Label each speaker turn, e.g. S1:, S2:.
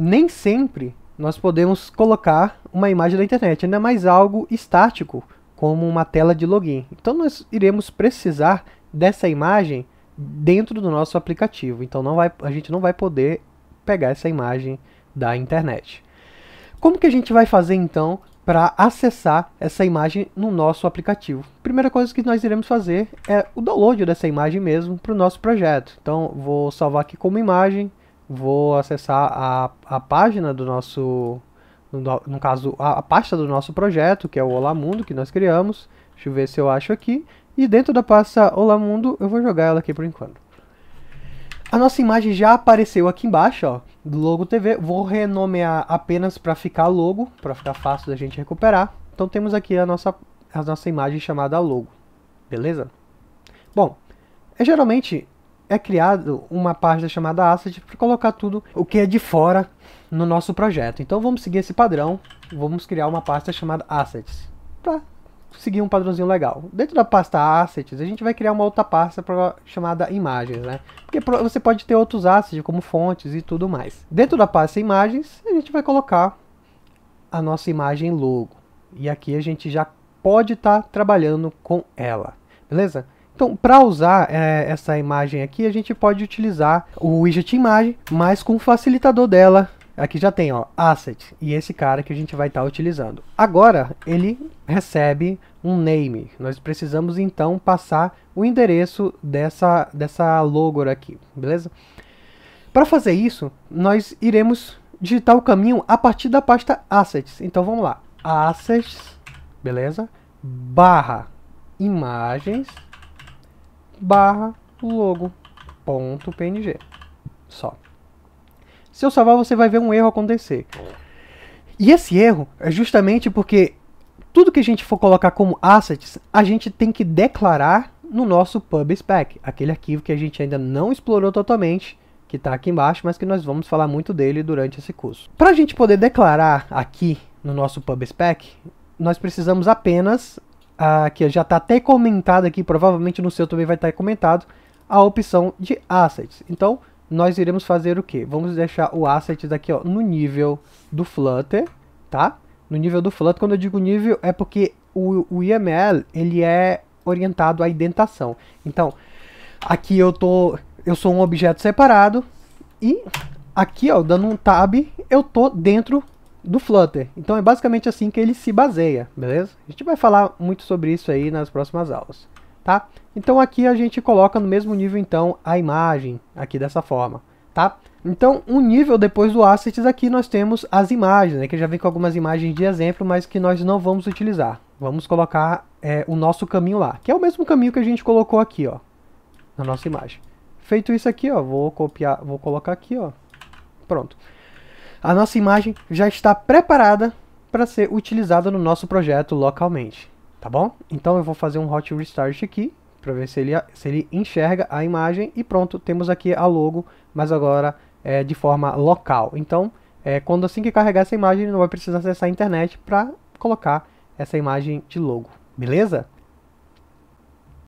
S1: nem sempre nós podemos colocar uma imagem da internet, ainda mais algo estático, como uma tela de login. Então nós iremos precisar dessa imagem dentro do nosso aplicativo. Então não vai, a gente não vai poder pegar essa imagem da internet. Como que a gente vai fazer então para acessar essa imagem no nosso aplicativo? Primeira coisa que nós iremos fazer é o download dessa imagem mesmo para o nosso projeto. Então vou salvar aqui como imagem, vou acessar a, a página do nosso, no, no caso, a, a, pasta do nosso projeto, que é o Olá Mundo, que nós criamos. Deixa eu ver se eu acho aqui. E dentro da pasta Olá Mundo, eu vou jogar ela aqui por enquanto. A nossa imagem já apareceu aqui embaixo, ó, do logo TV. Vou renomear apenas para ficar logo, para ficar fácil da gente recuperar. Então temos aqui a nossa, a nossa imagem chamada logo, beleza? Bom, é geralmente é criado uma página chamada asset para colocar tudo o que é de fora no nosso projeto. Então vamos seguir esse padrão, vamos criar uma pasta chamada assets para seguir um padrãozinho legal. Dentro da pasta assets, a gente vai criar uma outra pasta pra, chamada imagens, né? Porque você pode ter outros assets como fontes e tudo mais. Dentro da pasta imagens, a gente vai colocar a nossa imagem logo. E aqui a gente já pode estar tá trabalhando com ela, beleza? Então, para usar é, essa imagem aqui, a gente pode utilizar o widget imagem, mas com o facilitador dela. Aqui já tem, ó, asset, e esse cara que a gente vai estar tá utilizando. Agora, ele recebe um name. Nós precisamos, então, passar o endereço dessa, dessa logo aqui, beleza? Para fazer isso, nós iremos digitar o caminho a partir da pasta assets. Então, vamos lá. Assets, beleza? Barra imagens barra logo.png. Só. Se eu salvar, você vai ver um erro acontecer. E esse erro é justamente porque tudo que a gente for colocar como assets, a gente tem que declarar no nosso PubSpec, aquele arquivo que a gente ainda não explorou totalmente, que está aqui embaixo, mas que nós vamos falar muito dele durante esse curso. Para a gente poder declarar aqui no nosso PubSpec, nós precisamos apenas aqui já está até comentado aqui, provavelmente no seu também vai estar comentado, a opção de assets. Então, nós iremos fazer o que? Vamos deixar o asset daqui ó, no nível do Flutter, tá? No nível do Flutter, quando eu digo nível, é porque o, o YAML, ele é orientado à indentação. Então, aqui eu tô, eu sou um objeto separado e aqui, ó, dando um tab, eu tô dentro do Flutter. Então é basicamente assim que ele se baseia, beleza? A gente vai falar muito sobre isso aí nas próximas aulas, tá? Então aqui a gente coloca no mesmo nível então a imagem aqui dessa forma, tá? Então um nível depois do assets aqui nós temos as imagens, né, que já vem com algumas imagens de exemplo, mas que nós não vamos utilizar. Vamos colocar é, o nosso caminho lá, que é o mesmo caminho que a gente colocou aqui, ó, na nossa imagem. Feito isso aqui, ó, vou copiar, vou colocar aqui, ó, pronto a nossa imagem já está preparada para ser utilizada no nosso projeto localmente, tá bom? Então eu vou fazer um hot restart aqui para ver se ele, se ele enxerga a imagem e pronto, temos aqui a logo, mas agora é, de forma local. Então, é, quando assim que carregar essa imagem, ele não vai precisar acessar a internet para colocar essa imagem de logo, beleza?